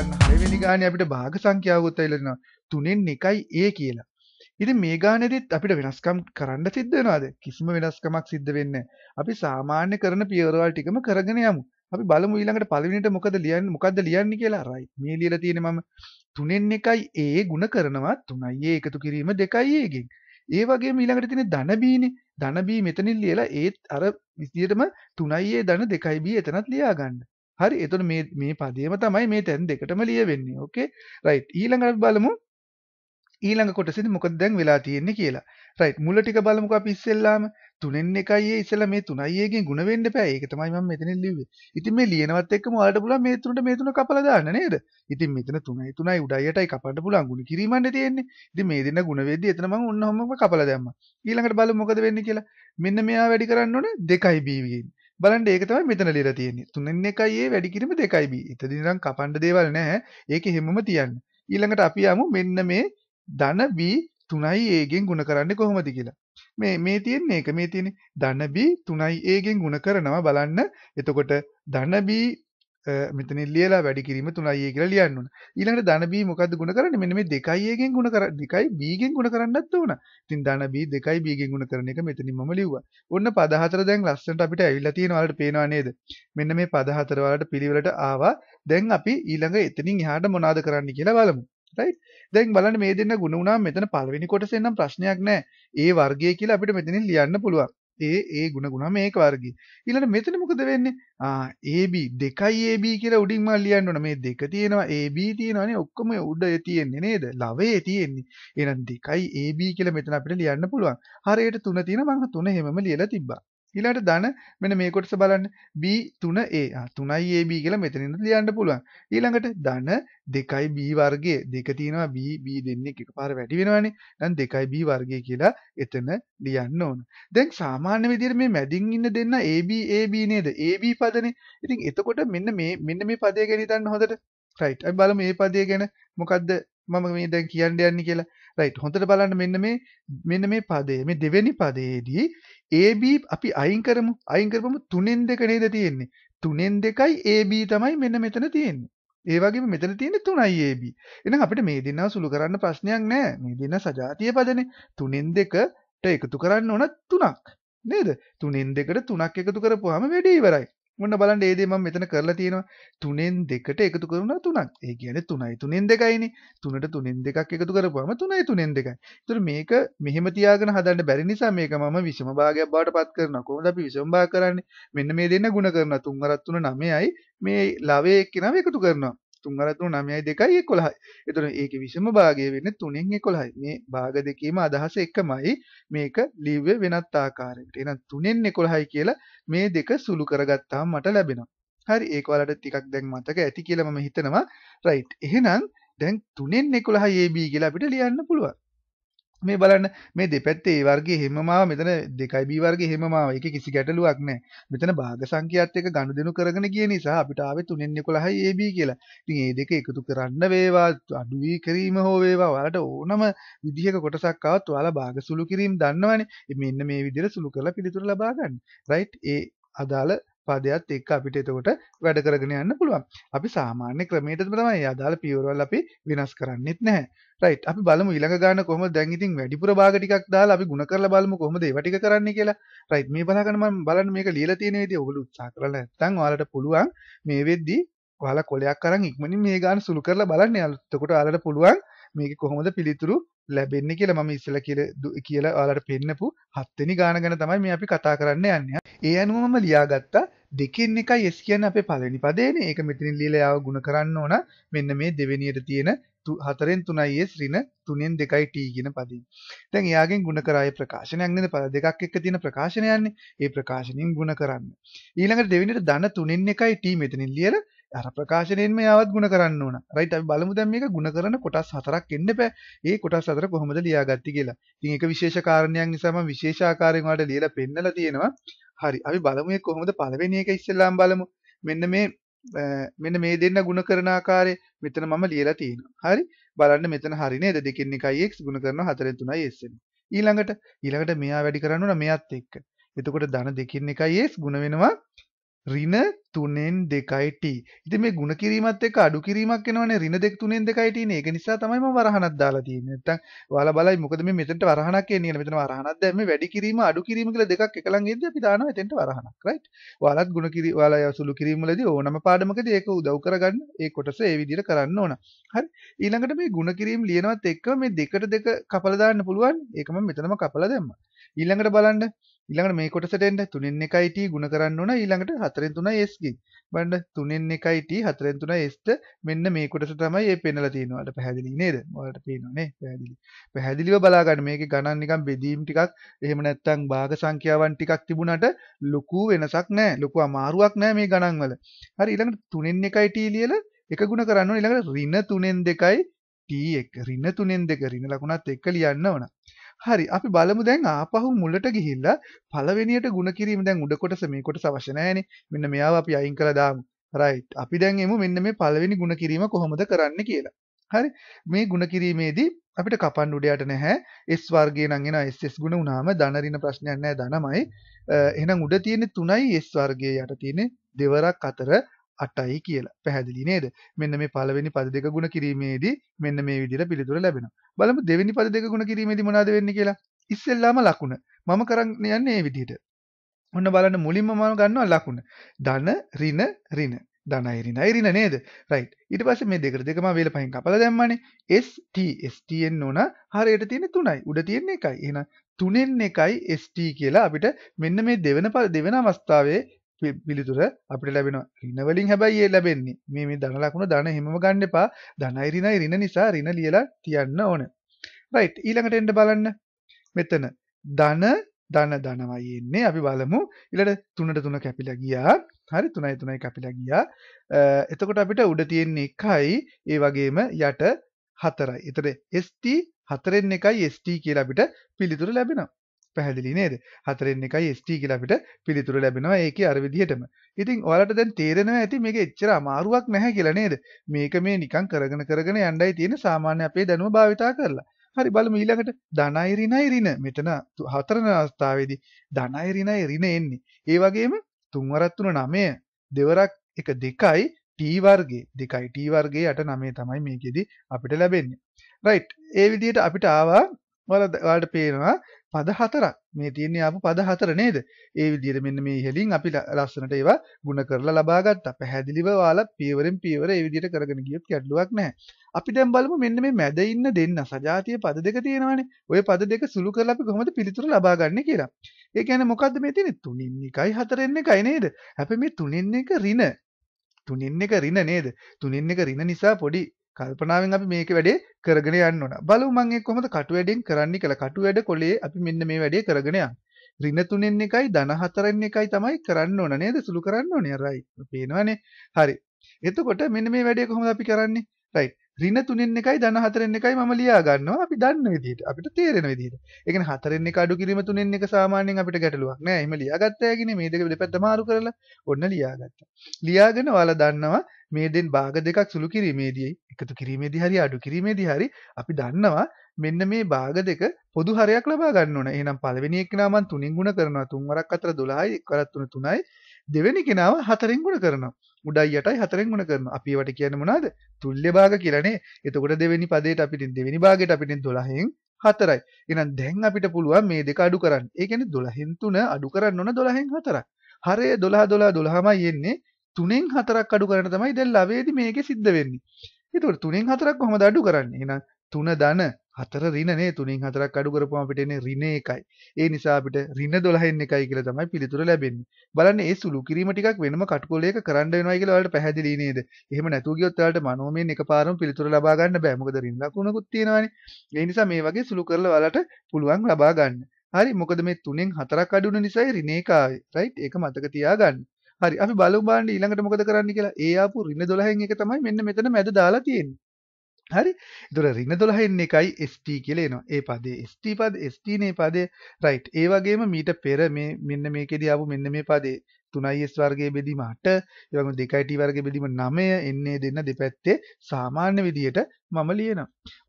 ගන්න හයවෙනි ගානේ අපිට භාග සංඛ්‍යාවකුත් ඇවිල්ලා තිනවා තුනෙන් එකයි ඒ කියලා. ඉතින් මේ ගානේදීත් අපිට වෙනස්කම් කරන්න සිද්ධ වෙනවද? කිසිම වෙනස්කමක් සිද්ධ වෙන්නේ අපි සාමාන්‍ය කරන පියවරවල් ටිකම කරගෙන යමු. අපි බලමු ඊළඟට පළවෙනිට මොකද ලියන්නේ මොකද්ද ලියන්නේ කියලා. රයිට්. මේ ලියලා තියෙන්නේ මම තුනෙන් එකයි ඒ ගුණ කරනවා තුනයි ඒ එකතු කිරීම දෙකයි ඒගෙන්. ඒ වගේම ඊළඟට තියෙන ධන බීනේ ධන බී මෙතනින් ලියලා ඒත් අර විදියටම 3යි ඒ ධන 2යි බී එතනත් ලියා ගන්න. හරි එතකොට මේ මේ පදයම තමයි මේ තැන් දෙකටම ලියවෙන්නේ ඕකේ රයිට් ඊළඟට බලමු ඊළඟ කොටසෙදි මොකද දැන් වෙලා තියෙන්නේ කියලා රයිට් මුල ටික බලමුකෝ අපි ඉස්සෙල්ලාම තුනෙන් එකයි ඉස්සලා මේ තුනයි එකෙන් ಗುಣ වෙන්න බෑ. ඒක තමයි මම මෙතනින් ලිව්වේ. ඉතින් මේ ලියනවත් එක්කම ඔයාලට පුළුවන් මේ තුනට මේ තුන කපලා දාන්න නේද? ඉතින් මෙතන 3යි 3යි උඩයි 8යි කපන්න පුළුවන් ಗುಣ කිරීමන්නේ තියෙන්නේ. ඉතින් මේ දෙන්න ಗುಣ වෙද්දී එතන මම ඔන්නෝම කපලා දැම්මා. ඊළඟට බලමු මොකද වෙන්නේ කියලා. මෙන්න මෙයා වැඩි කරන්න ඕනේ 2යි b වලින්. බලන්න ඒක තමයි මෙතන ලියලා තියෙන්නේ. 3න් 1යි A වැඩි කිරීම 2යි B. එතනදී නම් කපන්න දේවල් නැහැ. ඒක හැමම තියන්න. ඊළඟට අපි යමු මෙන්න මේ ධන B 3යි A ගෙන් ගුණ කරන්නේ කොහොමද කියලා. මේ මේ තියෙන්නේ ඒක මේ තියෙන්නේ ධන b 3යි a ගෙන් ಗುಣ කරනවා බලන්න එතකොට ධන b මෙතන ලියලා වැඩි කිරීම 3i කියලා ලියන්න ඕන. ඊළඟට ධන b මොකද්ද ಗುಣ කරන්නේ? මෙන්න මේ 2i එකෙන් ಗುಣ කර 2i b ගෙන් ಗುಣ කරන්නත් ඕන. ඉතින් ධන b 2i b ගෙන් ಗುಣ කරන එක මෙතනින් මම ලිව්වා. ඔන්න පද හතර දැන් ලස්සනට අපිට ඇවිල්ලා තියෙනවා. ඔයාලට පේනවා නේද? මෙන්න මේ පද හතර වලට පිළිවෙලට ආවා. දැන් අපි ඊළඟ එතනින් එහාට මොනවද කරන්න කියලා බලමු. right? දැන් බලන්න මේ දෙන්න ಗುಣ වුණාම මෙතන පළවෙනි කොටසෙන් නම් ප්‍රශ්නයක් නැහැ. ඒ වර්ගය කියලා අපිට මෙතනින් ලියන්න පුළුවන්. ඒ ඒ ගුණ ගුණා මේක වර්ගයේ. ඊළඟට මෙතන මොකද වෙන්නේ? ආ AB 2යි AB කියලා උඩින් මම ලියන්න ඕන. මේ දෙක තියෙනවා AB තියෙනවානේ ඔක්කොම උඩ තියෙන්නේ නේද? ලවයේ තියෙන්නේ. එහෙනම් 2යි AB කියලා මෙතන අපිට ලියන්න පුළුවන්. හරියට 3 තියෙනවා මම 3 හැමම ලියලා තිබ්බා. ඊළඟට ධන මෙන්න මේ කොටස බලන්න b3a ආ 3ab කියලා මෙතනින් ලියන්න පුළුවන් ඊළඟට ධන 2b වර්ගය දෙක තියෙනවා b b දෙන්නේ එකපාර වැඩි වෙනවනේ දැන් 2b වර්ගය කියලා එතන ලියන්න ඕන දැන් සාමාන්‍ය විදිහට මේ මැදින් ඉන්න දෙන්න ab ab නේද ab පදනේ ඉතින් එතකොට මෙන්න මේ මෙන්න මේ පදය ගැන හිතන්න හොඳට රයිට් අපි බලමු මේ පදය ගැන මොකද්ද මම මේ දැන් කියන්න යන්නේ කියලා රයිට් හොඳට බලන්න මෙන්න මේ මෙන්න මේ පදේ මේ දෙවෙනි පදයේදී AB අපි අයින් කරමු අයින් කරපමු තුනෙන් දෙක නේද තියෙන්නේ තුනෙන් දෙකයි AB තමයි මෙන්න මෙතන තියෙන්නේ ඒ වගේම මෙතන තියෙන 3යි AB. එහෙනම් අපිට මේ දෙන්නා සුළු කරන්න ප්‍රශ්නයක් නැහැ. මේ දෙන්නා සජාතීය පදනේ. 3න් 2ට එකතු කරන්න ඕන 3ක්. නේද? 3න් 2ට 3ක් එකතු කරපුවාම වැඩේ ඉවරයි. ඔන්න බලන්න ඒ දේ මම මෙතන කරලා තියෙනවා 3න් 2ට එකතු කරනවා 3ක්. ඒ කියන්නේ 3යි 3න් 2යිනේ. 3ට 3න් 2ක් එකතු කරපුවම 3යි 3න් 2යි. ඒතර මේක මෙහෙම තියාගෙන හදන්න බැරි නිසා මේක මම විෂම භාගයක් බවට පත් කරනවා. කොහොමද අපි විෂම භාග කරන්නේ? මෙන්න මේ දෙන්න ಗುಣ කරනවා. 3 වරක් 3 9යි. මේ ලාභයේ එක්කිනව එකතු කරනවා. තුන්වර තුන නමයයි දෙකයි එකොළහයි. එතන ඒක විසම භාගය වෙන්න තුනෙන් එකොළහයි. මේ භාග දෙකීම අදහස එකමයි. මේක ලිව්වේ වෙනත් ආකාරයකට. එහෙනම් තුනෙන් එකොළහයි කියලා මේ දෙක සුළු කරගත්තාම මට ලැබෙනවා. හරි ඒක ඔයාලට ටිකක් දැන් මතක ඇති කියලා මම හිතනවා. රයිට්. එහෙනම් දැන් තුනෙන් එකොළහයි AB කියලා අපිට ලියන්න පුළුවන්. මේ බලන්න මේ දෙපැත්තේ ඒ වර්ගයේ හිමමාව මෙතන 2B වර්ගයේ හිමමාව. ඒකේ කිසි ගැටලුවක් නැහැ. මෙතන භාග සංඛ්‍යාත් එක්ක ගනුදෙනු කරගෙන ගිය නිසා අපිට ආවේ 3න් 11යි AB කියලා. ඉතින් මේ දෙක එකතු කරන්න වේවා, අඩුවී කිරීම හෝ වේවා, ඔයාලට ඕනම විදිහක කොටසක් ආවත් ඔයාලා භාග සුළු කිරීම දන්නවනේ. මෙන්න මේ විදිහට සුළු කරලා පිළිතුර ලබා ගන්න. right? ඒ අදාළ පදයක්ත් එක් අපිට එතකොට වැඩ කරගෙන යන්න පුළුවන් අපි සාමාන්‍ය ක්‍රමයට තමයි අදාළ පියවරවල් අපි වෙනස් කරන්නෙත් නැහැ රයිට් අපි බලමු ඊළඟ ගාන කොහොමද දැන් ඉතින් වැඩිපුර භාග ටිකක් දාලා අපි ගුණ කරලා බලමු කොහොමද ඒවා ටික කරන්නේ කියලා රයිට් මේ බලාගෙන මම බලන්න මේක ලියලා තියෙන විදිය ඔයගොල්ලෝ උත්සාහ කරලා නැත්නම් ඔයාලට පුළුවන් මේ වෙද්දී ඔයාලා කොලයක් අරන් ඉක්මනින් මේ ගාන සුළු කරලා බලන්න යාළුවෝ එතකොට ඔයාලට පුළුවන් මේක කොහොමද පිළිතුරු ලැබෙන්නේ කියලා මම ඉස්සලා කියලා කියලා ඔයාලට පෙන්නපු හත්වෙනි ගාන ගැන තමයි මේ අපි කතා කරන්න යන්නේ. ඒ අනුව මම ලියාගත්තා දෙකෙන් එකයි S කියන්නේ අපේ පළවෙනි පදේනේ. ඒක මෙතනින් ලියලා යාව ගුණ කරන්න ඕන. මෙන්න මේ දෙවෙනියට තියෙන හතරෙන් තුනයි S ඍණ තුනෙන් දෙකයි T කියන පදේ. දැන් එයාගෙන් ගුණ කරායේ ප්‍රකාශනයක් නේද? පද දෙකක් එක්ක තියෙන ප්‍රකාශනයන්නේ. ඒ ප්‍රකාශනෙන් ගුණ කරන්න. ඊළඟට දෙවෙනියට ධන තුනෙන් එකයි T මෙතනින් ලියලා අර ප්‍රකාශනයෙන්ම යාවත් ಗುಣ කරන්න ඕන. රයිට් අපි බලමු දැන් මේක ಗುಣ කරන කොටස් හතරක් එන්න එපා. ඒ කොටස් හතර කොහොමද ලියාගත්තේ කියලා. ඉතින් ඒක විශේෂ කාරණයක් නිසා මම විශේෂ ආකාරයෙන් ඔයාලට ලියලා පෙන්නලා තියෙනවා. හරි. අපි බලමු ඒක කොහොමද පළවෙනි එක ඉස්සෙල්ලාම බලමු. මෙන්න මේ මෙන්න මේ දෙන්න ಗುಣ කරන ආකාරය මෙතන මම ලියලා තියෙනවා. හරි. බලන්න මෙතන හරි නේද? දෙකෙන් එකයි x ಗುಣ කරනවා හතරෙන් තුනයි s වෙනවා. ඊළඟට ඊළඟට මෙයා වැඩි කරන්න ඕන මෙයාත් එක්ක. එතකොට ධන දෙකෙන් එකයි x ಗುණ වෙනවා රින තුනෙන් දෙකයිට ඉති මේ ගුණ කිරීමත් එක අඩු කිරීමක් වෙනවනේ රින දෙක තුනෙන් දෙකයිට ඉන්නේ ඒක නිසා තමයි මම වරහනක් දාලා තියෙන්නේ නැත්තම් ඔයාලා බලයි මොකද මේ මෙතෙන්ට වරහනක් එන්නේ කියලා මෙතන වරහනක් දැම්මේ වැඩි කිරීම අඩු කිරීම කියලා දෙකක් එකලං ගෙද්දී අපි දානවා එතෙන්ට වරහනක් රයිට් ඔයාලත් ගුණ කිරි ඔයාලා සුළු කිරීම වලදී ඕනම පාඩමකදී ඒක උදව් කරගන්න ඒ කොටස ඒ විදිහට කරන්න ඕන හරි ඊළඟට මේ ගුණ කිරීම ලියනවත් එක්කම මේ දෙකට දෙක කපලා දාන්න පුළුවන් ඒකම මෙතනම කපලා දැම්මා ඊළඟට බලන්න ඊළඟට මේ කොටසට එන්න 3න් 1යි t ගුණ කරන්න ඕන ඊළඟට 4න් 3යි s ගෙන් බලන්න 3න් 1යි t 4න් 3යි s ද මෙන්න මේ කොටස තමයි මේ පෙන්නලා තියෙනවා අර පැහැදිලි නේද ඔයාලට පේනවා නේ පැහැදිලි පැහැදිලිව බලා ගන්න මේකේ ගණන් නිකන් බෙදීම් ටිකක් එහෙම නැත්නම් භාග සංඛ්‍යාවන් ටිකක් තිබුණාට ලොකු වෙනසක් නැහැ ලොකු අමාරුවක් නැහැ මේ ගණන් වල හරි ඊළඟට 3න් 1යි t ලියලා එක ගුණ කරන්න ඕන ඊළඟට ඍණ 3න් 2යි t එක ඍණ 3න් 2 ඍණ ලකුණත් එක්ක ලියන්න ඕන හරි අපි බලමු දැන් ආපහු මුලට ගිහිල්ලා පළවෙනියට ಗುಣ කිරීම දැන් උඩ කොටස මේ කොටස අවශ්‍ය නැහැනේ. මෙන්න මෙයාව අපි අයින් කරලා දාමු. right. අපි දැන් එමු මෙන්න මේ පළවෙනි ಗುಣ කිරීම කොහොමද කරන්න කියලා. හරි. මේ ಗುಣ කිරීමේදී අපිට කපන්න උඩයට නැහැ. S වර්ගය නම් එනවා SS ಗುಣ වුණාම ධන ඍණ ප්‍රශ්නයක් නැහැ ධනමයි. එහෙනම් උඩ තියෙන්නේ 3යි S වර්ගයේ යට තියෙන්නේ දෙවරක් අතර 8යි කියලා. පැහැදිලි නේද? මෙන්න මේ පළවෙනි පද දෙක ගුණ කිරීමේදී මෙන්න මේ විදිහට පිළිතුර ලැබෙනවා. බලමු දෙවෙනි පද දෙක ගුණ කිරීමේදී මොනවද වෙන්නේ කියලා. ඉස්සෙල්ලාම ලකුණ. මම කරන්නේ යන්නේ මේ විදිහට. ඔන්න බලන්න මුලින්ම මම ගන්නවා ලකුණ. ධන ඍණ ඍණ. ධනයි ඍණයි ඍණ නේද? right. ඊට පස්සේ මේ දෙකට දෙකම වේල පහෙන් කපලා දැම්මානේ. S T S T එන්න ඕන. හරියට තියෙන්නේ 3යි. උඩ තියෙන්නේ 1යි. එහෙනම් 3න් 1යි ST කියලා අපිට මෙන්න මේ දෙවෙන දෙවෙන අවස්ථාවේ පිළිතුර අපිට ලැබෙනවා. ඍණවලින් හැබැයි ඒ ලැබෙන්නේ. මේ මේ ධන ලකුණ ධන හිමම ගන්න එපා. ධනයි ඍණයි ඍණ නිසා ඍණ ලියලා තියන්න ඕන. right ඊළඟට එන්න බලන්න. මෙතන ධන ධන ධනමයි එන්නේ. අපි බලමු. ඊළඟට 3ට 3 කැපිලා ගියා. හරි 3යි 3යි කැපිලා ගියා. එතකොට අපිට උඩ තියෙන්නේ 1යි ඒ වගේම යට 4යි. ඒතර ST 4ෙන් 1යි ST කියලා අපිට පිළිතුර ලැබෙනවා. පැහැදිලි නේද? හතරෙන් එකයි ST කියලා අපිට පිළිතුර ලැබෙනවා ඒකේ අර විදිහටම. ඉතින් ඔයාලට දැන් තේරෙනවා ඇති මේක එච්චර අමාරුවක් නැහැ කියලා නේද? මේක මේ නිකන් කරගෙන කරගෙන යන්නයි තියෙන සාමාන්‍ය අපේ දැනුම භාවිතා කරලා. හරි බලමු ඊළඟට ධනයි ඍණයි ඍණ මෙතන හතරන අවස්ථාවේදී ධනයි ඍණයි ඍණ එන්නේ. ඒ වගේම තුන් වරක් තුන 9 දෙවරක් එක 2යි T වර්ගයේ 2යි T වර්ගයේ 8 9 තමයි මේකෙදි අපිට ලැබෙන්නේ. රයිට්. ඒ විදිහට අපිට ආවා ඔයාලට පේනවා පද හතරක් මේ තියෙන්නේ ආපු පද හතර නේද ඒ විදිහට මෙන්න මේ ඉහලින් අපි ලස්සනට ඒවා ಗುಣ කරලා ලබා ගත්තා පැහැදිලිව ඔයාලා පියවරෙන් පියවර ඒ විදිහට කරගෙන ගියොත් ගැටලුවක් නැහැ අපි දැන් බලමු මෙන්න මේ මැද ඉන්න දෙන්න සජාතීය පද දෙක තියෙනවානේ ওই පද දෙක සුළු කරලා අපි කොහොමද පිළිතුර ලබා ගන්නෙ කියලා ඒ කියන්නේ මොකද්ද මේ තියෙන්නේ තුනින් එකයි හතරෙන් එකයි නේද හැබැයි මේ තුනින් එක ඍණ තුනින් එක ඍණ නේද තුනින් එක ඍණ නිසා පොඩි කල්පනාවෙන් අපි මේක වැඩේ කරගෙන යන්න ඕන. බලමු මම ඒක කොහොමද කටු වැඩෙන් කරන්නේ කියලා. කටු වැඩ කොලේ අපි මෙන්න මේ වැඩේ කරගෙන යන්න. ඍණ 3න් එකයි ධන 4න් එකයි තමයි කරන්න ඕන නේද? සුළු කරන්න ඕනේ. right. පේනවනේ. හරි. එතකොට මෙන්න මේ වැඩේ කොහොමද අපි කරන්නේ? right. ඍණ 3න් එකයි ධන 4න් එකයි මම ලියා ගන්නවා. අපි දන්න විදිහට. අපිට තේරෙන විදිහට. ඒ කියන්නේ 4න් එක අඩු කිරීම 3න් එක සාමාන්‍යයෙන් අපිට ගැටලුවක් නෑ. එහෙම ලියාගත්තා යකිනේ මේ දෙක දෙපැත්ත මාරු කරලා ඔන්න ලියාගත්තා. ලියාගෙන ඔයාලා දන්නවා මේ දෙන් භාග දෙකක් සුළු කිරීමේදී එකතු කිරීමේදී හරි අඩු කිරීමේදී හරි අපි දන්නවා මෙන්න මේ භාග දෙක පොදු හරයක් ලබා ගන්න ඕන. එහෙනම් පළවෙනි එකනා මම තුنين ಗುಣ කරනවා. තුන් වරක් අතර 12යි, එක් වරක් තුන 3යි. දෙවෙනි කෙනාව හතරෙන් ಗುಣ කරනවා. උඩයි යටයි හතරෙන් ಗುಣ කරනවා. අපි ඒවට කියන්නේ මොනවද? තුල්්‍ය භාග කියලානේ. එතකොට දෙවෙනි පදයට අපිට දෙවෙනි භාගයට අපිට 12න් හතරයි. එහෙනම් දැන් අපිට පුළුවන් මේ දෙක අඩු කරන්න. ඒ කියන්නේ 12න් 3 අඩු කරන්න ඕන 12න් හතරක්. හරය 12 12 12මයි එන්නේ. තුනෙන් හතරක් අඩු කරන තමයි දැන් ලවේදි මේකේ සිද්ධ වෙන්නේ. ඒතකොට තුනෙන් හතරක් කොහමද අඩු කරන්නේ? එහෙනම් තුන ධන හතර ඍණනේ තුනෙන් හතරක් අඩු කරපුවම අපිට එන්නේ ඍණ එකයි. ඒ නිසා අපිට ඍණ 12න් එකයි කියලා තමයි පිළිතුර ලැබෙන්නේ. බලන්න ඒ සුළු කිරීම ටිකක් වෙනම කටුකොලයක කරන්න වෙනවා කියලා ඔයාලට පැහැදිලි නේද? එහෙම නැතුව ගියොත් ඔයාලට මනෝමයෙන් එකපාරම පිළිතුර ලබා ගන්න බෑ. මොකද ඍණ ලකුණකුත් තියෙනවානේ. ඒ නිසා මේ වගේ සුළු කරලා ඔයාලට පුළුවන් ලබා ගන්න. හරි මොකද මේ තුනෙන් හතරක් අඩු වෙන නිසායි ඍණ එක ආවේ. රයිට්? ඒක මතක තියාගන්න. හරි අපි බලමු බලන්න ඊළඟට මොකද කරන්න කියලා. ඒ ආපු ඍණ 12න් එක තමයි මෙන්න මෙතන මැද දාලා තියෙන්නේ. හරි. ඒතර ඍණ 12න් එකයි st කියලා එනවා. ඒ පදේ st පද st නේ පදේ right. ඒ වගේම මීට පෙර මේ මෙන්න මේකෙදී ආපු මෙන්න මේ පදේ තුනයිස් වර්ගේ බෙදීම අට එවම දෙකයිට වර්ගේ බෙදීම නමය එන්නේ දෙන්න දෙපැත්තේ සාමාන්‍ය විදියට මම ලියන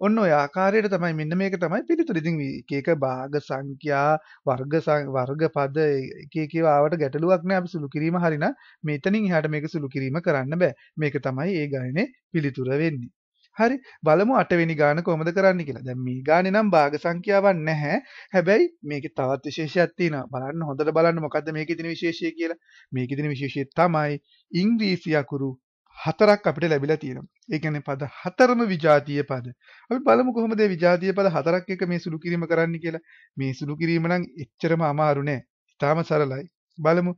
ඔන්න ඔයාකාරයට තමයි මෙන්න මේක තමයි පිළිතුර ඉතින් එකක භාග සංඛ්‍යා වර්ග වර්ග පද එකකවාවට ගැටලුවක් නෑ අපි සුළු කිරීම හරින මෙතනින් එහාට මේක සුළු කිරීම කරන්න බෑ මේක තමයි ඒ ගණනේ පිළිතුර වෙන්නේ හරි බලමු අටවෙනි ගාන කොහොමද කරන්න කියලා. දැන් මේ ගානේ නම් භාග සංඛ්‍යාවක් නැහැ. හැබැයි මේකේ තවත් විශේෂයක් තියෙනවා. බලන්න හොඳට බලන්න මොකද්ද මේකේ තියෙන විශේෂය කියලා. මේකේ තියෙන විශේෂය තමයි ඉංග්‍රීසි අකුරු හතරක් අපිට ලැබිලා තියෙනවා. ඒ කියන්නේ පද හතරම විජාතීය පද. අපි බලමු කොහොමද මේ විජාතීය පද හතරක් එක මේ සුළු කිරීම කරන්න කියලා. මේ සුළු කිරීම නම් එච්චරම අමාරු නෑ. ඉතාලම සරලයි. බලමු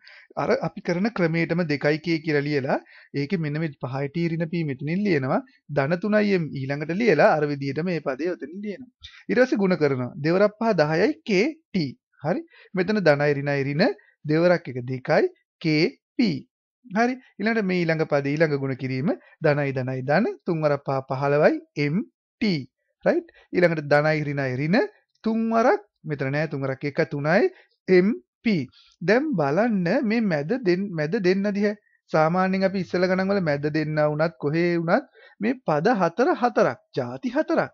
අර අපි කරන ක්‍රමයටම දෙකයි කිය කියලා ලියලා ඒකේ මෙන්න මේ 5ට ඍණ p මෙතනින් ලියනවා ධන 3යි ඊළඟට ලියලා අර විදිහට මේ පදේ උතනින් ලියනවා ඊට පස්සේ ගුණ කරනවා දෙවරක් පහ 10යි k t හරි මෙතන ධනයි ඍණයි ඍණ දෙවරක් එක 2යි k p හරි ඊළඟට මේ ඊළඟ පදේ ඊළඟ ගුණ කිරීම ධනයි ධනයි ධන තුන්වරක් පහ 15යි m t right ඊළඟට ධනයි ඍණයි ඍණ තුන්වරක් මෙතන නෑ තුන්වරක් එක තුනයි m P. දැන් බලන්න මේ මැද දෙන්න මැද දෙන්න දිහා. සාමාන්‍යයෙන් අපි ඉස්සල ගණන් වල මැද දෙන්න වුණත් කොහේ වුණත් මේ පද හතර හතරක්, ಜಾති හතරක්.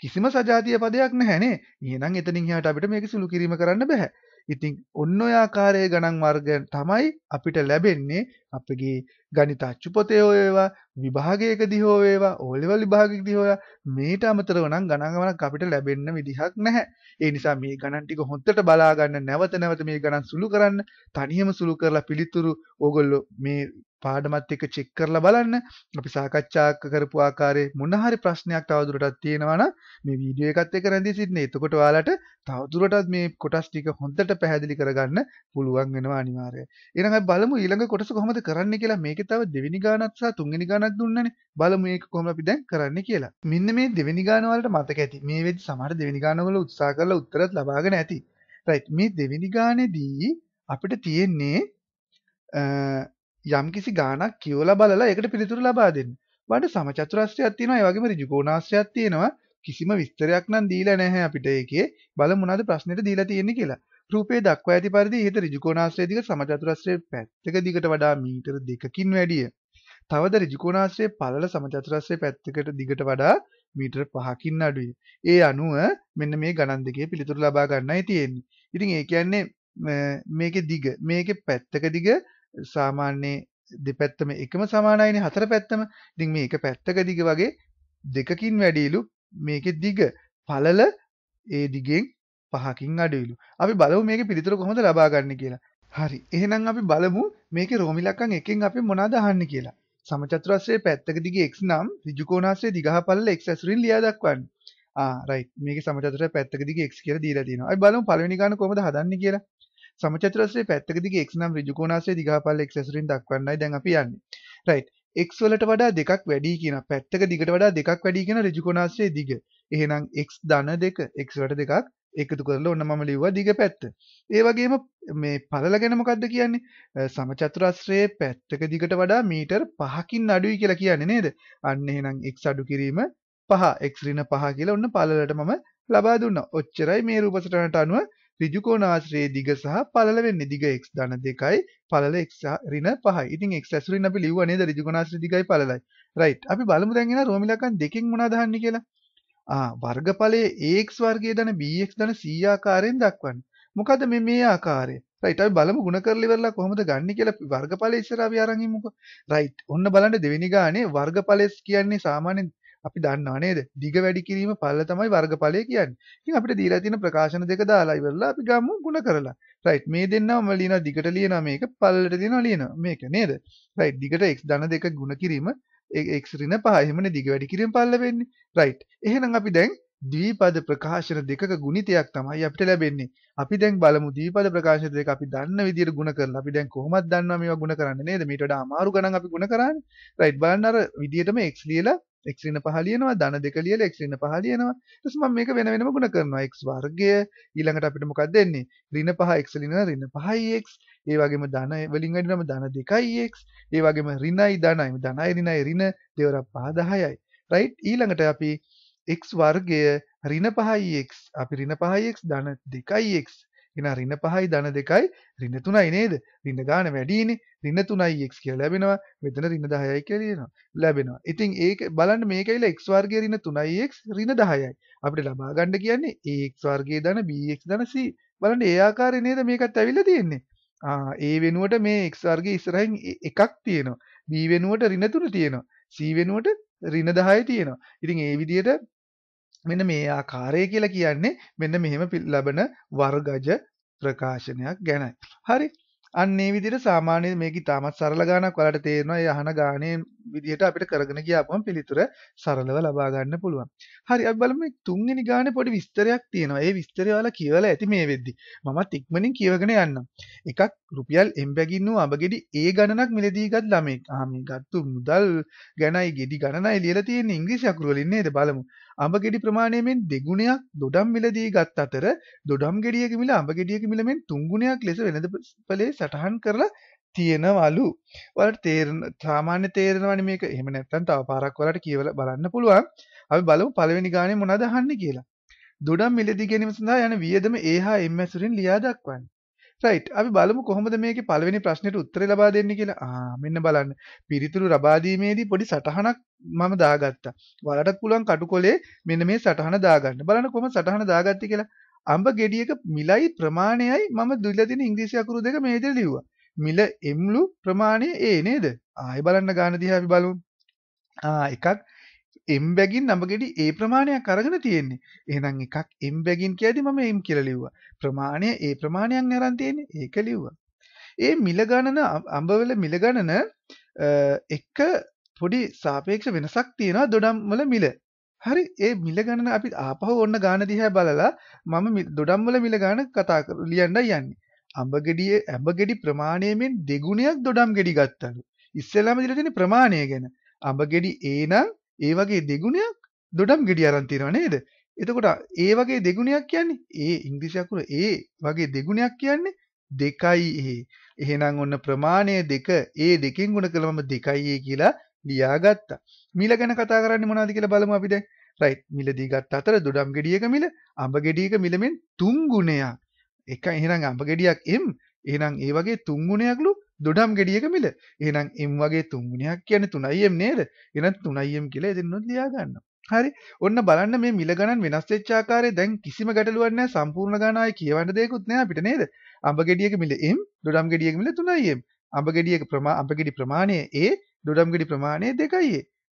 කිසිම සජාතිය පදයක් නැහැනේ. එහෙනම් එතනින් එහාට අපිට මේක සුළු කිරීම කරන්න බෑ. ඉතින් ඔන්න ඔය ආකාරයේ ගණන් වර්ග තමයි අපිට ලැබෙන්නේ අපගේ ගණිත අච්චු පොතේ හෝ වේවා විභාගයකදී හෝ වේවා ඕ ලෙවල් විභාගයකදී හෝ මේට අමතරව නම් ගණන් ගණනක් අපිට ලැබෙන්න විදිහක් නැහැ. ඒ නිසා මේ ගණන් ටික හොද්දට බලා ගන්න නැවත නැවත මේ ගණන් සුළු කරන්න තනියම සුළු කරලා පිළිතුරු ඕගොල්ලෝ මේ පාඩමත් එක්ක චෙක් කරලා බලන්න අපි සාකච්ඡා කරපු ආකාරයේ මොන හරි ප්‍රශ්නයක් තවදුරටත් තියෙනවා නම් මේ වීඩියෝ එකත් එක්ක රැඳී සිටින්න. එතකොට ඔයාලට තවදුරටත් මේ කොටස් ටික හොඳට පැහැදිලි කරගන්න පුළුවන් වෙනවා අනිවාර්යයෙන්. ඊළඟ බලමු ඊළඟ කොටස කොහොමද කොහොමද කරන්න කියලා මේක තව දෙවෙනි ගානක් සහ තුන්වෙනි ගානක් දුන්නනේ බලමු ඒක කොහොම අපි දැන් කරන්න කියලා මෙන්න මේ දෙවෙනි ගාන වලට මතක ඇති මේ වෙද්දි සමහර දෙවෙනි ගාන වල උත්සාහ කරලා උත්තරත් ලබාගෙන ඇති රයිට් මේ දෙවෙනි ගානේදී අපිට තියෙන්නේ යම්කිසි ගානක් කියවලා බලලා ඒකට පිළිතුරු ලබා දෙන්න බඩ සමචතුරස්‍රයක් තියෙනවා ඒ වගේම ඍජුකෝණාස්‍රයක් තියෙනවා කිසිම විස්තරයක් නම් දීලා නැහැ අපිට ඒකේ බලමු මොනවද ප්‍රශ්නෙට දීලා තියෙන්නේ කියලා රූපේ දක්වා ඇති පරිදි ඉහත ඍජුකෝණාශ්‍රය දිග සමචතුරස්‍රයේ පැත්තක දිගට වඩා මීටර 2කින් වැඩිය. තවද ඍජුකෝණාශ්‍රයේ පළල සමචතුරස්‍රයේ පැත්තකට දිගට වඩා මීටර 5කින් අඩුයි. ඒ අනුව මෙන්න මේ ගණන් දෙකේ පිළිතුරු ලබා ගන්නයි තියෙන්නේ. ඉතින් ඒ කියන්නේ මේකේ දිග මේකේ පැත්තක දිග සාමාන්‍ය දෙපැත්තම එකම සමානයිනේ හතර පැත්තම. ඉතින් මේ එක පැත්තක දිග වගේ දෙකකින් වැඩිලු මේකේ දිග පළල ඒ දිගෙන් පහකින් අඩුවිලු අපි බලව මේක පිළිතුර කොහොඳ ලබාගන්න කියලා හරි එහෙනම් අපි බලමු මේක රෝමිලක්කන් එකෙන් අපි මොනාදහන්න කියලා සමචතුරස්සේ පැත්තක දිගේ එක් නම් රිජුකෝනාස්සේ දිගහ පල්ල එක් ඇසුරින් ලියා දක්වන්න ආරයි මේක සමචතුර පැත්තක දිගේ x කියලා දීලා තියෙනවා. අපි බලමු පළවෙනි ගාන කොහොමද හදන්නේ කියලා. සමචතුරස්‍රයේ පැත්තක දිගේ x නම් ඍජු කෝණාශ්‍රයේ දිගහපල්ල x ඇසුරින් දක්වන්නයි දැන් අපි යන්නේ. right x වලට වඩා දෙකක් වැඩි කියන පැත්තක දිගට වඩා දෙකක් වැඩි කියන ඍජු කෝණාශ්‍රයේ දිග. එහෙනම් x ධන 2 x වලට දෙකක් එකතු කරලා ඔන්න මම ලිව්වා දිග පැත්ත. ඒ වගේම මේ පළල ගැන මොකද්ද කියන්නේ? සමචතුරස්‍රයේ පැත්තක දිගට වඩා මීටර් 5කින් අඩුයි කියලා කියන්නේ නේද? අන්න එහෙනම් x අඩු කිරීම 5 x ඍණ 5 කියලා ඔන්න පළලට මම ලබා දුන්නා. ඔච්චරයි මේ රූපසටහනට අනුව ඍජු කෝණාශ්‍රයේ දිග සහ පළල වෙන්නේ දිග x ධන 2යි පළල x ඍණ 5යි. ඉතින් x ඇසුරින් අපි ලිව්වා නේද ඍජු කෝණාශ්‍රය දිගයි පළලයි. right. අපි බලමු දැන් එන රෝමිලකන් දෙකෙන් මොනවද අහන්නේ කියලා. වර්ගඵලයේ ඒක් වර්ගය දන බක් දන සීආකාරයෙන් දක්වන්න මොකද මෙ මේ ආකාරය රයිට බලම ගුණ කරලිවෙල්ලා කොහොමද ගන්න කියල වර්ගඵල ඉස්සරාව අරගමුක රයිට් ඔන්න බලන්න දෙවෙනි ගානේ වර්ගඵලෙස් කියන්නේ සාමාන්‍යෙන් අපි දන්නවානේද දිග වැඩි කිරීම පල්ල තමයි වර්ගඵලය කියන්න ඉතින් අපිට දීලා තියෙන ප්‍රකාශන දෙක දාලා ඉවරලා අපි ගමු ගුණ කරලා රයිට් මේ දෙන්නම ලියනවා දිගට ලියනවා මේක පල්ලට දෙනවා ලියනවා මේක නේද රයිට් දිගට x ධන දෙක ගුණ කිරීම එක්රින පහ එමන දිග වැඩි කිරම් පල්ල වෙන්නේ රයිට් එහෙනම් අපි දැන් දීපද ප්‍රකාශන දෙකක ගුණිතයක් තමයි අපිට ලැබෙන්නේ අපි දැන් බලමු දීපද ප්‍රකාශන දෙක අපි දන්න විදිහට ගුණ කරලා අපි දැන් කොහොමද දන්නවා මේවා ගුණ කරන්නේ නේද මීට වඩා අමාරු ගණන් අපි ගුණ කරන්නේ රයිට් බලන්න අර විදිහටම x ලියලා x ඍණ 5 ලියනවා ධන දෙක ලියලා x ඍණ 5 ලියනවා ඊට පස්සේ මම මේක වෙන වෙනම ගුණ කරනවා x වර්ගය ඊළඟට අපිට මොකක්ද දෙන්නේ ඍණ 5 x ලියනවා ඍණ 5යි x ඒ වගේම ධන වලින් වැඩිනම ධන 2යි x ඒ වගේම ඍණයි ධනයි ධනයි ඍණයි ඍණ දෙවර 5000යි රයිට් ඊළඟට අපි x වර්ගය ඍණ 5x අපි ඍණ 5x ධන 2x එන ඍණ 5යි ධන 2යි ඍණ 3යි නේද? ඍණ ගාන වැඩිනේ. ඍණ 3යි x කියලා ලැබෙනවා. මෙතන ඍණ 10යි කියලා ලියනවා. ලැබෙනවා. ඉතින් ඒක බලන්න මේකයිල x වර්ගයේ ඍණ 3යි x ඍණ 10යි. අපිට ලබා ගන්න කියන්නේ ax වර්ගයේ ධන bx ධන c. බලන්න ඒ ආකාරයේ නේද මේකත් ඇවිල්ලා තියෙන්නේ. ආ ඒ වෙනුවට මේ x වර්ගයේ ඉස්සරහින් e එකක් තියෙනවා. b වෙනුවට ඍණ 3 තියෙනවා. c වෙනුවට ඍණ 10 තියෙනවා. ඉතින් ඒ විදිහට මෙන්න මේ ආකාරය කියලා කියන්නේ මෙන්න මෙහෙම ලැබෙන වර්ගජ ප්‍රකාශනයක් ගැනයි. හරි. අන්න ඒ විදිහට සාමාන්‍ය මේක ඉතාමත් සරල ගානක් ඔයාලට තේරෙනවා. ඒ අහන ගානේ විදිහට අපිට කරගෙන ගියාම පිළිතුර සරලව ලබා ගන්න පුළුවන්. හරි අපි බලමු මේ තුන්වෙනි ගානේ පොඩි විස්තරයක් තියෙනවා. ඒ විස්තරය ඔයාලා කියවලා ඇති මේ වෙද්දි. මමත් ඉක්මනින් කියවගෙන යන්නම්. එකක් රුපියල් 100 බැගින් වූ අඹගෙඩි ඒ ගණනක් මිලදී ගත් ළමෙක්. ආ මේ ගත්තු මුදල් ගැනයි ගෙඩි ගණනයි ලියලා තියෙන ඉංග්‍රීසි අකුරු වලින් නේද බලමු. අඹගෙඩි ප්‍රමාණයෙන් දෙගුණයක් දොඩම් මිලදී ගත් අතර දොඩම් ගෙඩියක මිල අඹගෙඩියක මිල මෙන් තුන්ගුණයක් ලෙස වෙනද පළේ සටහන් කරලා තියෙනවලු. ඔයාලට තේරෙන සාමාන්‍ය තේරෙනවනේ මේක. එහෙම නැත්නම් තව පාරක් ඔයාලට කියවලා බලන්න පුළුවන්. අපි බලමු පළවෙනි ගානේ මොනවද අහන්නේ කියලා. දොඩම් මිලදී ගැනීම සඳහා යන වියදම ඒහා එම් ඇසුරින් ලියා දක්වන්න. රයිට් අපි බලමු කොහොමද මේකේ පළවෙනි ප්‍රශ්නෙට උත්තරේ ලබා දෙන්නේ කියලා. ආ මෙන්න බලන්න. පිරිතුරු ලබා දීමේදී පොඩි සටහනක් මම දාගත්තා. ඔයාලටත් පුළුවන් කටුකොලේ මෙන්න මේ සටහන දාගන්න. බලන්න කොහොම සටහන දාගත්තේ කියලා. අඹ ගෙඩියක මිලයි ප්‍රමාණයයි මම දුවිලා තියෙන ඉංග්‍රීසි අකුරු දෙක මේ විදිහට ලිව්වා. මිල එම්ලු ප්‍රමාණය ඒ නේද ආය බලන්න ගාන දිහා අපි බලමු එකක් එම් බැගින් නමගෙඩි ඒ ප්‍රමාණයක් අරගෙන තියෙන්නේ එහෙනම් එකක් එම් බැගින් කියද්දි මම එම් කියලා ලිව්වා ප්‍රමාණය ඒ ප්‍රමාණයක් අරන් තියෙන්නේ ඒක ලිව්වා ඒ මිල ගණන අඹවල මිල ගණන එක පොඩි සාපේක්ෂ වෙනසක් තියෙනවා දොඩම් වල මිල හරි ඒ මිල ගණන අපි ආපහු ඔන්න ගාන දිහා බලලා මම දොඩම් වල මිල ගණන කතා ලියන්න යන්නේ අඹගෙඩියේ අඹගෙඩි ප්‍රමාණයෙන් දෙගුණයක් දොඩම් ගෙඩි ගත්තලු. ඉස්සෙල්ලාම දීලා තියෙන ප්‍රමාණය ගැන. අඹගෙඩි A නම් ඒ වගේ දෙගුණයක් දොඩම් ගෙඩි අරන් තියෙනවා නේද? එතකොට ඒ වගේ දෙගුණයක් කියන්නේ ඒ ඉංග්‍රීසි අකුර ඒ වගේ දෙගුණයක් කියන්නේ දෙකයි ඒ. එහෙනම් ඔන්න ප්‍රමාණය දෙක ඒ දෙකෙන් ගුණ කළාම දෙකයි ඒ කියලා ලියාගත්තා. මිල ගැන කතා කරන්නේ මොනවද කියලා බලමු අපි දැන්. රයිට් මිලදී ගත්ත අතර දොඩම් ගෙඩියක මිල අඹ ගෙඩියක මිලෙන් තුන් ගුණයක්. එක එහෙනම් අඹ ගෙඩියක් එම් එහෙනම් ඒ වගේ තුන්ගුණයක්ලු දොඩම් ගෙඩියක මිල එහෙනම් එම් වගේ තුන්ගුණයක් කියන්නේ 3m නේද එහෙනම් 3m කියලා එදිනොත් ලියා ගන්න හරි ඔන්න බලන්න මේ මිල ගණන් වෙනස් වෙච්ච ආකාරය දැන් කිසිම ගැටලුවක් නැහැ සම්පූර්ණ ගණන ආයේ කියවන්න දෙයක්වත් නැහැ අපිට නේද අඹ ගෙඩියක මිල m දොඩම් ගෙඩියක මිල 3m අඹ ගෙඩියක ප්‍රමා අඹ ගෙඩි ප්‍රමාණය a දොඩම් ගෙඩි ප්‍රමාණය 2a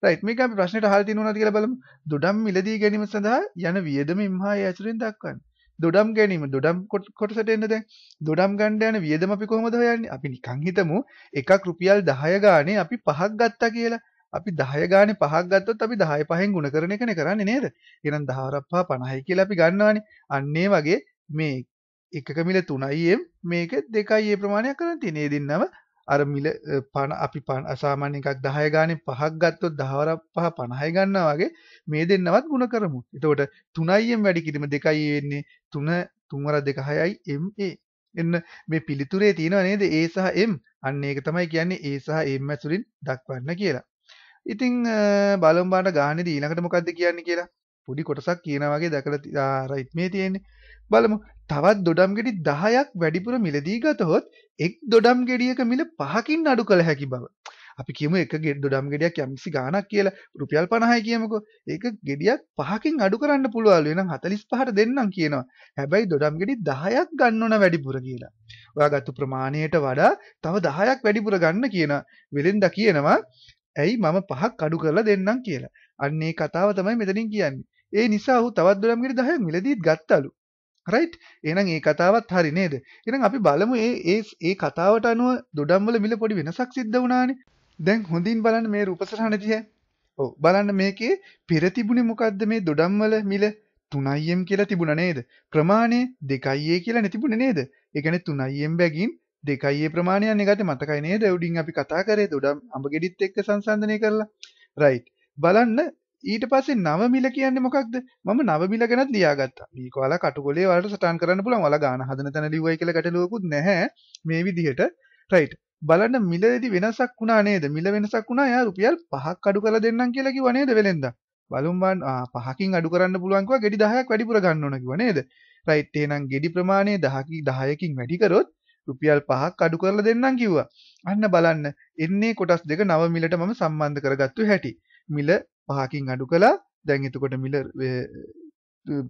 රයිට් මේක අපි ප්‍රශ්නෙට අහලා තියෙනවද කියලා බලමු දොඩම් මිලදී ගැනීම සඳහා යන වියදම එම්හා ඒ ඇසුරෙන් දක්වන්න දොඩම් ගැනීම දොඩම් කොටසට එන්න දැන් දොඩම් ගණ්ඩ යන වියදම අපි කොහොමද හොයන්නේ අපි නිකන් හිතමු එකක් රුපියල් 10 ගානේ අපි පහක් ගත්තා කියලා අපි 10 ගානේ පහක් ගත්තොත් අපි 10 පහෙන් ගුණ කරන එකනේ කරන්නේ නේද එහෙනම් 10 පහ 50යි කියලා අපි ගන්නවානේ අන්න ඒ වගේ මේ එකක මිල 3යි එම් මේක 2යි ඒ ප්‍රමාණයක් කරන් තියෙන ඒ දෙන්නම අර මිල පණ අපි සාමාන්‍ය එකක් 10 ගානේ පහක් ගත්තොත් 10 පහ 50යි ගන්නවා වගේ මේ දෙන්නවත් ಗುಣ කරමු. එතකොට 3යියෙන් වැඩි කිරීම 2යි වෙන්නේ තුන තුන්වර දෙක හයයි එම් ඒ එන්න මේ පිළිතුරේ තියෙනවා නේද ඒ සහ එම් අන්න ඒක තමයි කියන්නේ ඒ සහ එම් ඇතුලින් දක්වන්න කියලා. ඉතින් බලමු බාට ගානේදී ඊළඟට මොකද්ද කියන්නේ කියලා. පොඩි කොටසක් කියනා වගේ දැකලා රයිට් මේ තියෙන්නේ. බලමු තවත් දොඩම් ගෙඩි 10ක් වැඩිපුර මිලදී ගතහොත් එක් දොඩම් ගෙඩියක මිල 5කින් අඩු කළ හැකි බව. අපි කියමු එක දොඩම් ගෙඩියක් යම්සි ගානක් කියලා රුපියල් 50යි කියමුකෝ. ඒක ගෙඩියක් 5කින් අඩු කරන්න පුළුවන්ලු. එහෙනම් 45ට දෙන්නම් කියනවා. හැබැයි දොඩම් ගෙඩි 10ක් ගන්න ඕන වැඩිපුර කියලා. ඔයාගත්තු ප්‍රමාණයට වඩා තව 10ක් වැඩිපුර ගන්න කියනවා. වෙලෙන්දා කියනවා ඇයි මම පහක් අඩු කරලා දෙන්නම් කියලා. අන්න ඒ කතාව තමයි මෙතනින් කියන්නේ. ඒ නිසා ඔහු තවත් දොඩම් ගෙඩි 10ක් මිලදීත් ගත්තලු. රයිට් එහෙනම් ඒ කතාවත් හරි නේද? එහෙනම් අපි බලමු මේ ඒ කතාවට අනුව දොඩම්වල මිල පොඩි වෙනසක් සිද්ධ වුණානේ. දැන් හොඳින් බලන්න මේ රූපසරහන දිහා. ඔව් බලන්න මේකේ පෙර තිබුණේ මොකද්ද මේ දොඩම්වල මිල 3m කියලා තිබුණා නේද? ප්‍රමාණය 2a කියලා නැතිබුණේ නේද? ඒ කියන්නේ 3m බැගින් 2a ප්‍රමාණය යන්නේ ගත මතකයි නේද? උඩින් අපි කතා කරේ දොඩම් අඹ ගෙඩිත් එක්ක සංසන්දනය කරලා. රයිට්. බලන්න ඊට පස්සේ නව මිල කියන්නේ මොකක්ද? මම නව මිල ගැනත් ලියාගත්තා. මේක ඔයාලා කටුකොලේ වලට සටහන් කරන්න පුළුවන්. ඔයාලා ගාන හදන තැන ලිව්වයි කියලා ගැටලුවකුත් නැහැ මේ විදිහට. රයිට්. බලන්න මිලදී වෙනසක් වුණා නේද? මිල වෙනසක් වුණා. එයා රුපියල් 5ක් අඩු කරලා දෙන්නම් කියලා කිව්වා නේද වෙලෙන්දා? බලමු මන් පහකින් අඩු කරන්න පුළුවන් කිව්වා ගෙඩි 10ක් වැඩිපුර ගන්න ඕන කිව්වා නේද? රයිට් එහෙනම් ගෙඩි ප්‍රමාණය 10කින් 10කින් වැඩි කරොත් රුපියල් 5ක් අඩු කරලා දෙන්නම් කිව්වා. අන්න බලන්න එන්නේ කොටස් දෙක නව මිලට මම සම්බන්ධ කරගත්තු හැටි. මිල 5කින් අඩු කළා. දැන් එතකොට මිල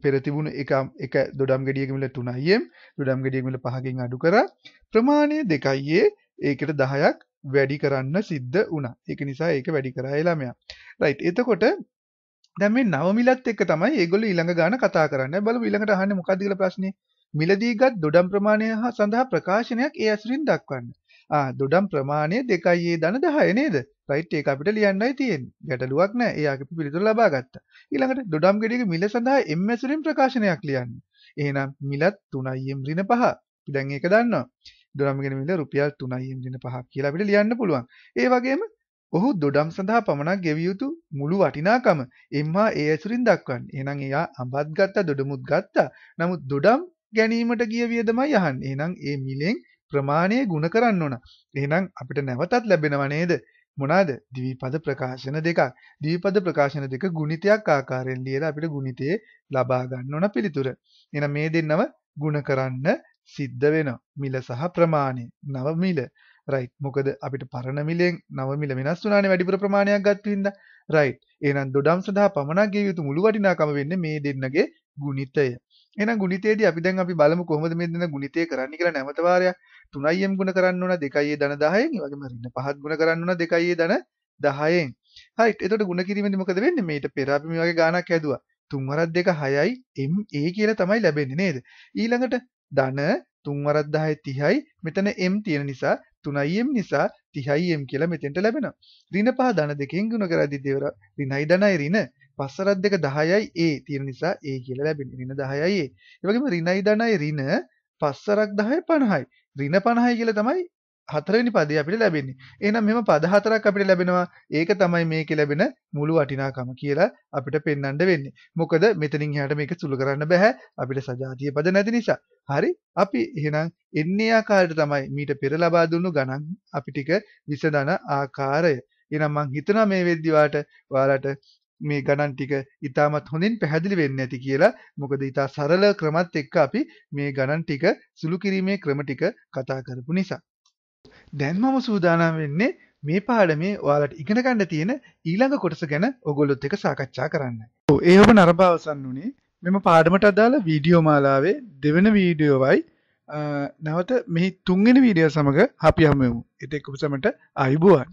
පෙර තිබුණු එක එක දොඩම් ගෙඩියක මිල 3යියෙන් දොඩම් ගෙඩියක මිල 5කින් අඩු කරා. ප්‍රමාණය 2යියේ ඒකට 10ක් වැඩි කරන්න සිද්ධ වුණා. ඒක නිසා ඒක වැඩි කරා ළමයා. right එතකොට දැන් මේ නව මිලත් එක්ක තමයි ඒගොල්ලෝ ඊළඟ ගාන කතා කරන්නේ. බලමු ඊළඟට අහන්නේ මොකක්ද කියලා ප්‍රශ්නේ. මිලදීගත් දොඩම් ප්‍රමාණය සඳහා ප්‍රකාශනයක් ඒ අසුරින් දක්වන්න. ආ දොඩම් ප්‍රමාණය 2යි ධන 10 නේද? right ඒක අපිට ලියන්නයි තියෙන්නේ. ගැටලුවක් නැහැ. ඒ ආගේ පිළිතුර ලබා ගත්තා. ඊළඟට දොඩම් ගෙඩියක මිල සඳහා එම් අසුරින් ප්‍රකාශනයක් ලියන්න. එහෙනම් මිලත් 3යි එම් ඍණ 5. දැන් ඒක දන්නවා. දොඩම්ගෙන මිල රුපියල් 3යි 1.5ක් කියලා අපිට ලියන්න පුළුවන්. ඒ වගේම ඔහු දොඩම් සඳහා පමණක් ගෙවිය යුතු මුළු වටිනාකම එම්හා ඒ ඇසුරින් දක්වන්නේ. එහෙනම් එයා අඹත් ගත්තා දොඩමුත් ගත්තා. නමුත් දොඩම් ගැනීමට ගිය වියදමයි අහන්නේ. එහෙනම් ඒ මිලෙන් ප්‍රමාණය ගුණ කරන්න ඕන. එහෙනම් අපිට නැවතත් ලැබෙනව නේද? මොනවාද ද්විපද ප්‍රකාශන දෙකක් ද්විපද ප්‍රකාශන දෙක ගුණිතයක් ආකාරයෙන් ලියලා අපිට ගුණිතයේ ලබා ගන්න ඕන පිළිතුර. එහෙනම් මේ දෙන්නම ගුණ කරන්න සිද්ධ වෙනවා. මිල සහ ප්‍රමාණය. නව මිල. රයිට්. මොකද අපිට පරණ මිලෙන් නව මිල වෙනස් වුණානේ වැඩිපුර ප්‍රමාණයක් ගත්ත හින්දා. රයිට්. එහෙනම් දොඩම් සඳහා පමණක් ගෙවිය යුතු මුළු වටිනාකම වෙන්නේ මේ දෙන්නගේ ගුණිතය. එහෙනම් ගුණිතයේදී අපි දැන් අපි බලමු කොහොමද මේ දෙන්න ගුණිතය කරන්නේ කියලා නැවත වාරයක් 3m ගුණ කරන්න ඕන 2e ධන 10න් ඒ වගේම ඍණ 5ත් ගුණ කරන්න ඕන 2e ධන 10න් හරිත් එතකොට ගුණ කිරීමෙන් මොකද වෙන්නේ මේට පෙර අපි මේ වගේ ගාණක් ඇදුවා 3 වරක් 2 6යි ma කියලා තමයි ලැබෙන්නේ නේද ඊළඟට ධන තුන්වරත් දහය තිහයි මෙතන එම් තියෙන නිසා තුනයිම් නිසා තිහයිම් කියලා මෙතෙන්ට ලැබෙන. රින පහ ධන දෙකෙන් ගුණ කරදි දෙවර රිනයි ධනයි රින පස්සරත් දෙක දහයයි ඒ තියෙන නිසා ඒ කියලා ලැබෙන රින දහයයි ඒ. ඒ වගේම රිනයි ධනයි රින පස්සරක් දහය පණහයි. රින පණහයි කියලා තමයි හතරවෙනි පදේ අපිට ලැබෙන්නේ. එහෙනම් මෙහෙම පද හතරක් අපිට ලැබෙනවා. ඒක තමයි මේකේ ලැබෙන මුළු වටිනාකම කියලා අපිට පෙන්වන්න වෙන්නේ. මොකද මෙතනින් එහාට මේක සුළු කරන්න බෑ. අපිට සජාතීය පද නැති නිසා. හරි. අපි එහෙනම් එන්නේ ආකාරයට තමයි මීට පෙර ලබා දුන්නු ගණන් අපි ටික විසඳන ආකාරය. එහෙනම් මං හිතනවා මේ වෙද්දි ඔයාලට මේ ගණන් ටික ඉතාමත් හොඳින් පැහැදිලි වෙන්නේ නැති කියලා මොකද ඉතා සරල ක්‍රමත් එක්ක අපි මේ ගණන් ටික සුළු කිරීමේ ක්‍රම ටික කතා කරපු නිසා දැන් මම සූදානම් වෙන්නේ මේ පාඩමේ ඔයාලට ඉගෙන ගන්න තියෙන ඊළඟ කොටස ගැන ඔයගොල්ලොත් එක්ක සාකච්ඡා කරන්න. ඔව් ඒ ඔබ නරඹ අවසන් වුණේ මෙම පාඩමට අදාළ වීඩියෝ මාලාවේ දෙවන වීඩියෝවයි නැවත මෙහි තුන්වෙනි වීඩියෝ සමග අපි හමු වෙමු. ඒත් එක්ක ඔබ සැමට ආයුබෝවන්.